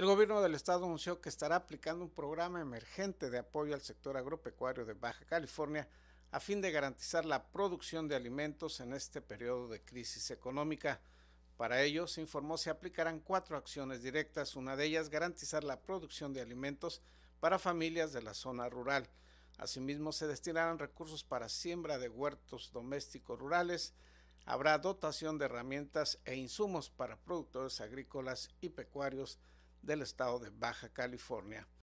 El gobierno del estado anunció que estará aplicando un programa emergente de apoyo al sector agropecuario de Baja California a fin de garantizar la producción de alimentos en este periodo de crisis económica. Para ello, se informó, se aplicarán cuatro acciones directas, una de ellas garantizar la producción de alimentos para familias de la zona rural. Asimismo, se destinarán recursos para siembra de huertos domésticos rurales, habrá dotación de herramientas e insumos para productores agrícolas y pecuarios del estado de Baja California